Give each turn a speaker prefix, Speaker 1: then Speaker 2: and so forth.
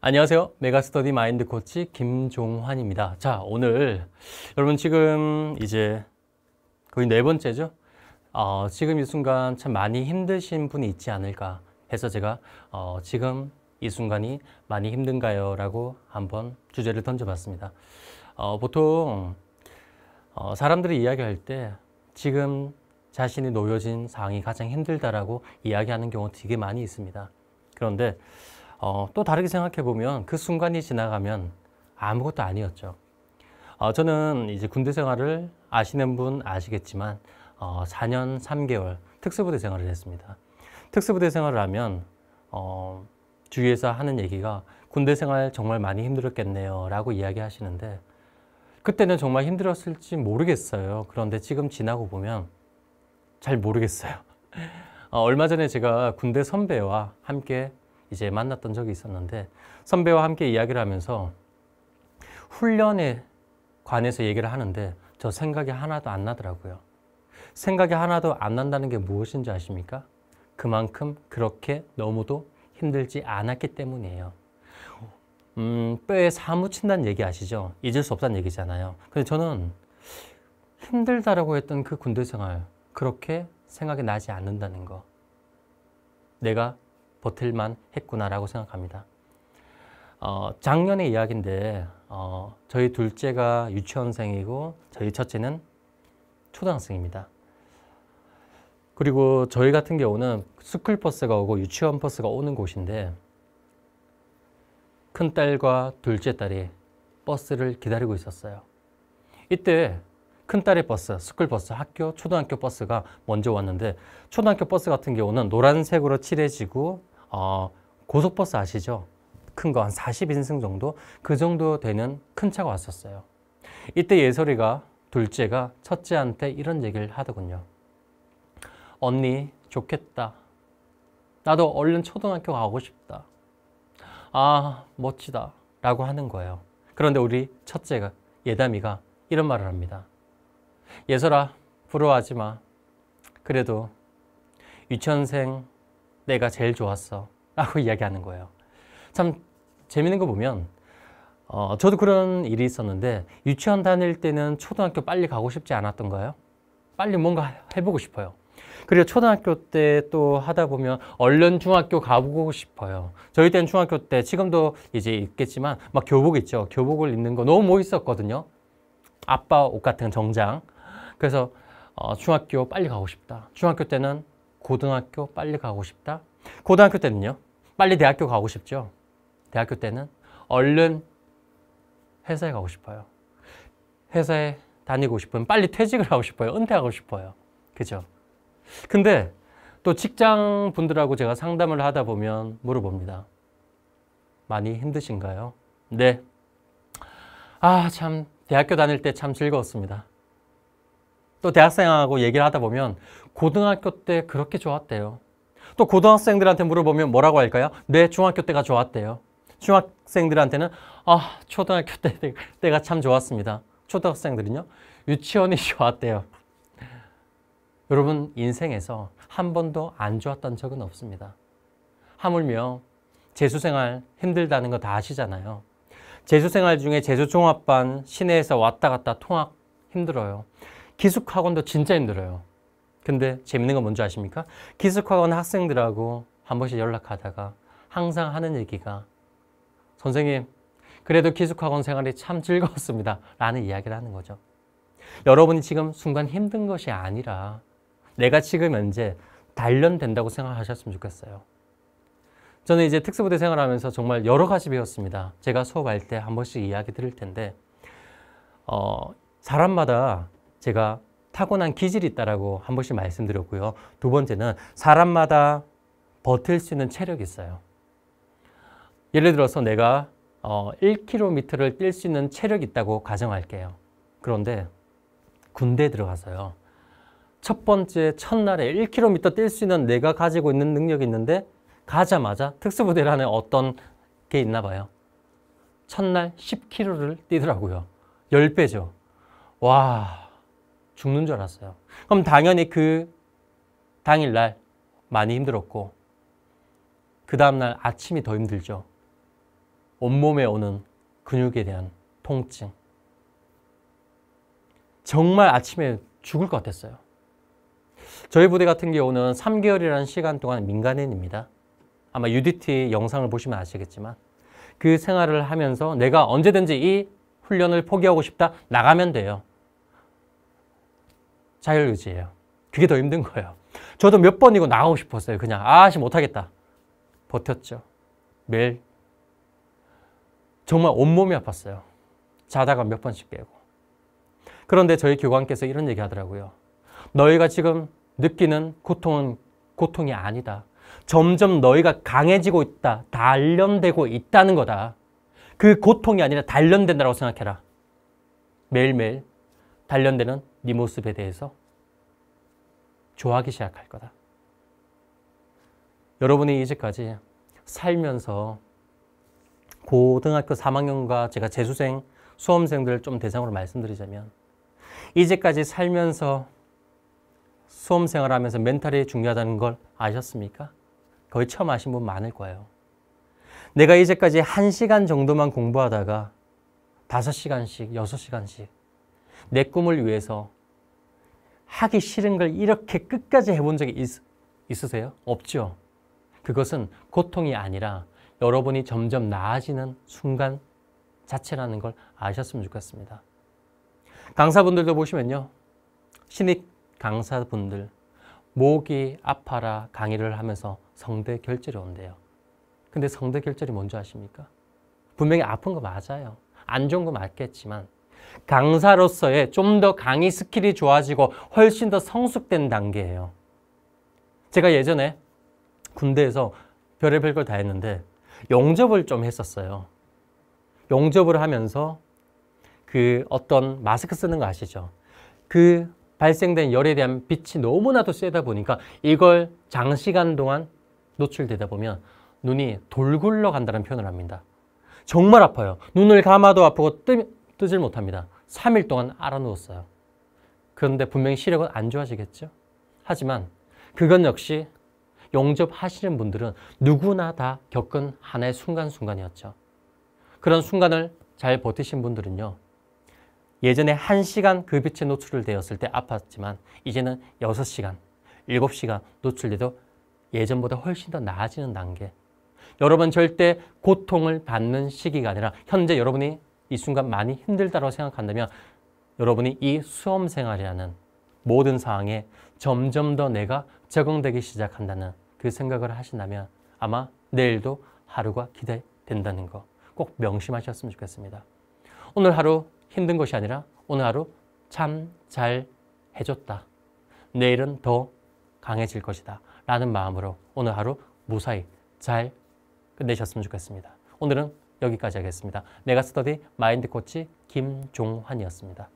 Speaker 1: 안녕하세요. 메가스터디 마인드 코치 김종환입니다. 자, 오늘 여러분 지금 이제 거의 네 번째죠? 어, 지금 이 순간 참 많이 힘드신 분이 있지 않을까 해서 제가 어, 지금 이 순간이 많이 힘든가요? 라고 한번 주제를 던져봤습니다. 어, 보통 어, 사람들이 이야기할 때 지금 자신이 놓여진 상황이 가장 힘들다라고 이야기하는 경우 되게 많이 있습니다. 그런데 어, 또 다르게 생각해 보면 그 순간이 지나가면 아무것도 아니었죠. 어, 저는 이제 군대 생활을 아시는 분 아시겠지만 어, 4년 3개월 특수부대 생활을 했습니다. 특수부대 생활을 하면 어, 주위에서 하는 얘기가 군대 생활 정말 많이 힘들었겠네요 라고 이야기 하시는데 그때는 정말 힘들었을지 모르겠어요. 그런데 지금 지나고 보면 잘 모르겠어요. 어, 얼마 전에 제가 군대 선배와 함께 이제 만났던 적이 있었는데 선배와 함께 이야기를 하면서 훈련에 관해서 얘기를 하는데 저 생각이 하나도 안 나더라고요. 생각이 하나도 안 난다는 게 무엇인지 아십니까? 그만큼 그렇게 너무도 힘들지 않았기 때문이에요. 음, 뼈에 사무친다는 얘기 아시죠? 잊을 수 없다는 얘기잖아요. 근데 저는 힘들다라고 했던 그 군대 생활, 그렇게 생각이 나지 않는다는 거. 내가 버틸만 했구나라고 생각합니다. 어, 작년의 이야기인데 어, 저희 둘째가 유치원생이고 저희 첫째는 초등학생입니다. 그리고 저희 같은 경우는 스쿨버스가 오고 유치원 버스가 오는 곳인데 큰딸과 둘째 딸이 버스를 기다리고 있었어요. 이때 큰딸의 버스, 스쿨버스, 학교, 초등학교 버스가 먼저 왔는데 초등학교 버스 같은 경우는 노란색으로 칠해지고 어, 고속버스 아시죠? 큰 거 한 40인승 정도? 그 정도 되는 큰 차가 왔었어요. 이때 예솔이가 둘째가 첫째한테 이런 얘기를 하더군요. 언니 좋겠다. 나도 얼른 초등학교 가고 싶다. 아 멋지다 라고 하는 거예요. 그런데 우리 첫째가 예담이가 이런 말을 합니다. 예설아 부러워하지 마. 그래도 유치원생 내가 제일 좋았어 라고 이야기하는 거예요. 참 재밌는 거 보면 어, 저도 그런 일이 있었는데 유치원 다닐 때는 초등학교 빨리 가고 싶지 않았던가요? 빨리 뭔가 해보고 싶어요. 그리고 초등학교 때 또 하다 보면 얼른 중학교 가보고 싶어요. 저희 때는 중학교 때 지금도 이제 있겠지만 막 교복 있죠. 교복을 입는 거 너무 멋있었거든요. 아빠 옷 같은 정장. 그래서 어, 중학교 빨리 가고 싶다. 중학교 때는 고등학교 빨리 가고 싶다. 고등학교 때는요. 빨리 대학교 가고 싶죠. 대학교 때는 얼른 회사에 가고 싶어요. 회사에 다니고 싶으면 빨리 퇴직을 하고 싶어요. 은퇴하고 싶어요. 그죠? 근데 또 직장 분들하고 제가 상담을 하다 보면 물어봅니다. 많이 힘드신가요? 네. 아, 참, 대학교 다닐 때 참 즐거웠습니다. 또 대학생하고 얘기를 하다 보면 고등학교 때 그렇게 좋았대요. 또 고등학생들한테 물어보면 뭐라고 할까요? 내 네, 중학교 때가 좋았대요. 중학생들한테는 아 초등학교 때, 때가 참 좋았습니다. 초등학생들은요 유치원이 좋았대요. 여러분 인생에서 한 번도 안 좋았던 적은 없습니다. 하물며 재수생활 힘들다는 거 다 아시잖아요. 재수생활 중에 재수종합반 시내에서 왔다 갔다 통학 힘들어요. 기숙학원도 진짜 힘들어요. 근데 재밌는 건 뭔지 아십니까? 기숙학원 학생들하고 한 번씩 연락하다가 항상 하는 얘기가 선생님 그래도 기숙학원 생활이 참 즐거웠습니다. 라는 이야기를 하는 거죠. 여러분이 지금 순간 힘든 것이 아니라 내가 지금 현재 단련된다고 생각하셨으면 좋겠어요. 저는 이제 특수부대 생활하면서 정말 여러 가지 배웠습니다. 제가 수업할 때 한 번씩 이야기 드릴 텐데 어, 사람마다 제가 타고난 기질이 있다라고 한 번씩 말씀드렸고요. 두 번째는 사람마다 버틸 수 있는 체력이 있어요. 예를 들어서 내가 어, 1km를 뛸 수 있는 체력이 있다고 가정할게요. 그런데 군대에 들어가서요. 첫 번째 첫날에 1km 뛸 수 있는 내가 가지고 있는 능력이 있는데 가자마자 특수부대라는 어떤 게 있나 봐요. 첫날 10km를 뛰더라고요. 10배죠. 와, 죽는 줄 알았어요. 그럼 당연히 그 당일날 많이 힘들었고 그 다음날 아침이 더 힘들죠. 온몸에 오는 근육에 대한 통증. 정말 아침에 죽을 것 같았어요. 저희 부대 같은 경우는 3개월이라는 시간 동안 민간인입니다. 아마 UDT 영상을 보시면 아시겠지만 그 생활을 하면서 내가 언제든지 이 훈련을 포기하고 싶다 나가면 돼요. 자율의지예요. 그게 더 힘든 거예요. 저도 몇 번이고 나가고 싶었어요. 그냥 아씨 못하겠다. 버텼죠. 매일. 정말 온몸이 아팠어요. 자다가 몇 번씩 깨고. 그런데 저희 교관께서 이런 얘기 하더라고요. 너희가 지금 느끼는 고통은 고통이 아니다. 점점 너희가 강해지고 있다. 단련되고 있다는 거다. 그 고통이 아니라 단련된다고 생각해라. 매일매일 단련되는 네 모습에 대해서 좋아하기 시작할 거다. 여러분이 이제까지 살면서 고등학교 3학년과 제가 재수생, 수험생들 좀 대상으로 말씀드리자면 이제까지 살면서 수험생활 하면서 멘탈이 중요하다는 걸 아셨습니까? 거의 처음 아신 분 많을 거예요. 내가 이제까지 1시간 정도만 공부하다가 5시간씩, 6시간씩 내 꿈을 위해서 하기 싫은 걸 이렇게 끝까지 해본 적이 있, 있으세요? 없죠. 그것은 고통이 아니라 여러분이 점점 나아지는 순간 자체라는 걸 아셨으면 좋겠습니다. 강사분들도 보시면요. 신입 강사분들 목이 아파라 강의를 하면서 성대 결절이 온대요. 근데 성대 결절이 뭔지 아십니까? 분명히 아픈 거 맞아요. 안 좋은 거 맞겠지만 강사로서의 좀 더 강의 스킬이 좋아지고 훨씬 더 성숙된 단계예요. 제가 예전에 군대에서 별의별 걸 다 했는데 영접을 좀 했었어요. 영접을 하면서 그 어떤 마스크 쓰는 거 아시죠? 그 발생된 열에 대한 빛이 너무나도 세다 보니까 이걸 장시간 동안 노출되다 보면 눈이 돌굴러 간다는 표현을 합니다. 정말 아파요. 눈을 감아도 아프고 뜨, 뜨질 못합니다. 3일 동안 알아누웠어요. 그런데 분명히 시력은 안 좋아지겠죠? 하지만 그건 역시 용접하시는 분들은 누구나 다 겪은 하나의 순간순간이었죠. 그런 순간을 잘 버티신 분들은요. 예전에 1시간 그 빛에 노출을 되었을 때 아팠지만 이제는 6시간, 7시간 노출돼도 예전보다 훨씬 더 나아지는 단계. 여러분 절대 고통을 받는 시기가 아니라 현재 여러분이 이 순간 많이 힘들다고 생각한다면 여러분이 이 수험 생활이라는 모든 상황에 점점 더 내가 적응되기 시작한다는 그 생각을 하신다면 아마 내일도 하루가 기대된다는 거 꼭 명심하셨으면 좋겠습니다. 오늘 하루 힘든 것이 아니라 오늘 하루 참 잘 해줬다. 내일은 더 강해질 것이다. 라는 마음으로 오늘 하루 무사히 잘 끝내셨으면 좋겠습니다. 오늘은 여기까지 하겠습니다. 메가스터디 마인드코치 김종환이었습니다.